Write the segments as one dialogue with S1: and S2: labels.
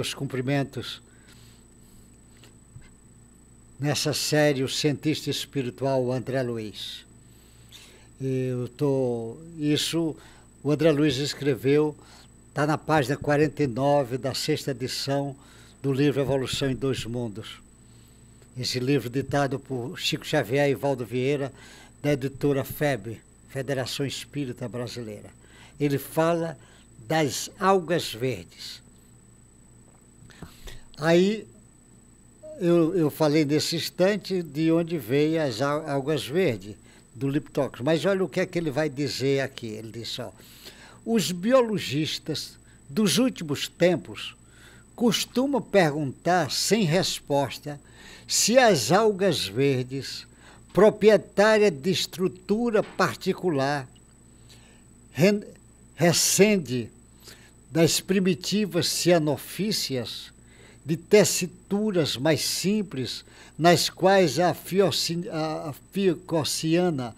S1: meus cumprimentos nessa série O Cientista Espiritual André Luiz. Eu tô, isso o André Luiz escreveu, está na página 49 da sexta edição do livro Evolução em Dois Mundos. Esse livro ditado por Chico Xavier e Valdo Vieira, da editora FEB, Federação Espírita Brasileira. Ele fala das algas verdes, Aí eu, eu falei nesse instante de onde veio as algas verdes, do Liptox. Mas olha o que é que ele vai dizer aqui. Ele disse, ó, os biologistas dos últimos tempos costumam perguntar sem resposta se as algas verdes, proprietárias de estrutura particular, rescende das primitivas cianofícias, de tessituras mais simples, nas quais a, fiocin, a, a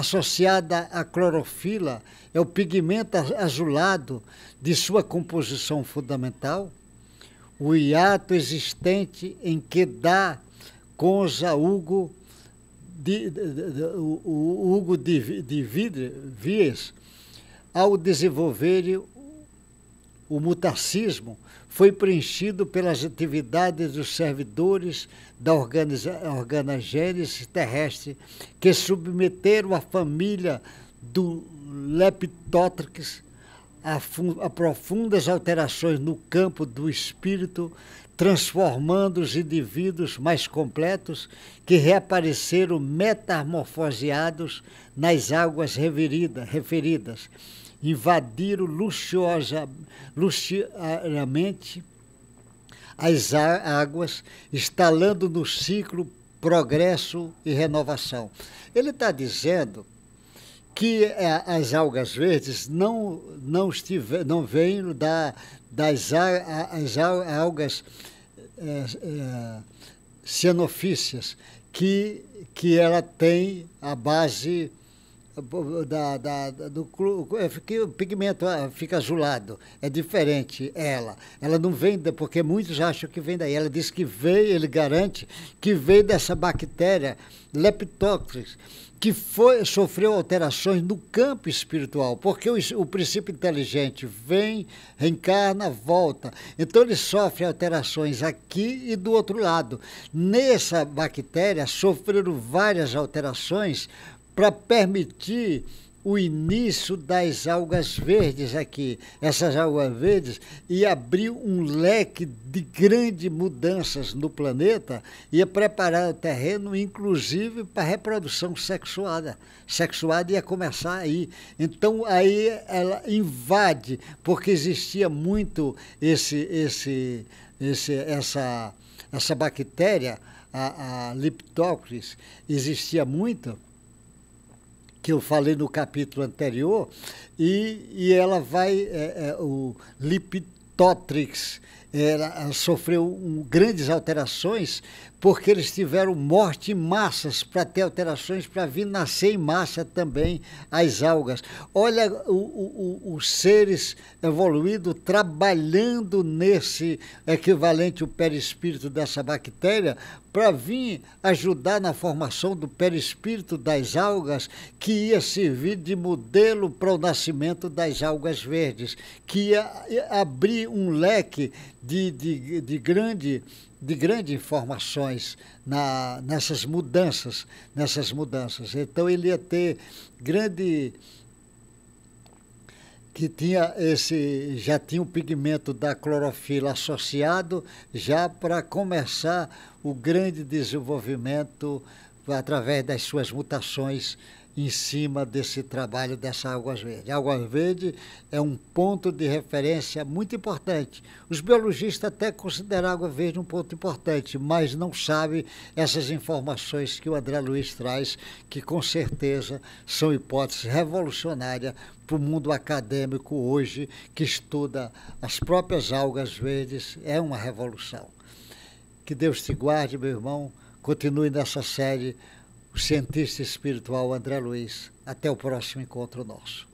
S1: associada à clorofila, é o pigmento azulado de sua composição fundamental? O hiato existente em que dá com Hugo de, de, de, o, o Hugo de, de Vies ao desenvolver o mutacismo foi preenchido pelas atividades dos servidores da organogênese terrestre que submeteram a família do Leptotrix a, a profundas alterações no campo do espírito, transformando os indivíduos mais completos que reapareceram metamorfoseados nas águas referidas invadiram luxuosa, luxuosamente as águas, instalando no ciclo progresso e renovação. Ele está dizendo que é, as algas verdes não, não, estiver não vêm da, das as algas é, é, cianofícias, que, que ela tem a base da, da, do que é, o pigmento ah, fica azulado é diferente ela ela não vem porque muitos acham que vem daí ela diz que veio ele garante que veio dessa bactéria Leptococcus que foi, sofreu alterações no campo espiritual, porque o, o, princípio inteligente vem, reencarna, volta. Então ele sofre alterações aqui e do outro lado. Nessa bactéria sofreram várias alterações para permitir o início das algas verdes aqui, essas algas verdes, e abrir um leque de grandes mudanças no planeta, ia é preparar o terreno, inclusive, para reprodução sexuada. Sexuada ia começar aí. Então, aí ela invade, porque existia muito esse, esse, esse, essa, essa bactéria, a, a Liptócris, existia muito que eu falei no capítulo anterior, e, e ela vai, é, é, o Liptotrix, era, ah, sofreu um, grandes alterações porque eles tiveram morte em massas para ter alterações para vir nascer em massa também as algas. Olha os seres evoluídos trabalhando nesse equivalente o perispírito dessa bactéria para vir ajudar na formação do perispírito das algas que ia servir de modelo para o nascimento das algas verdes, que ia abrir um leque de, de, de, grande, de grandes informações na, nessas mudanças, nessas mudanças. Então ele ia ter grande que tinha esse já tinha o pigmento da clorofila associado já para começar o grande desenvolvimento através das suas mutações em cima desse trabalho dessa Águas Verde. A Águas Verde é um ponto de referência muito importante. Os biologistas até consideram a Água Verde um ponto importante, mas não sabem essas informações que o André Luiz traz, que com certeza são hipóteses revolucionárias para o mundo acadêmico hoje, que estuda as próprias algas verdes. É uma revolução. Que Deus te guarde, meu irmão. Continue nessa série o cientista espiritual André Luiz. Até o próximo encontro nosso.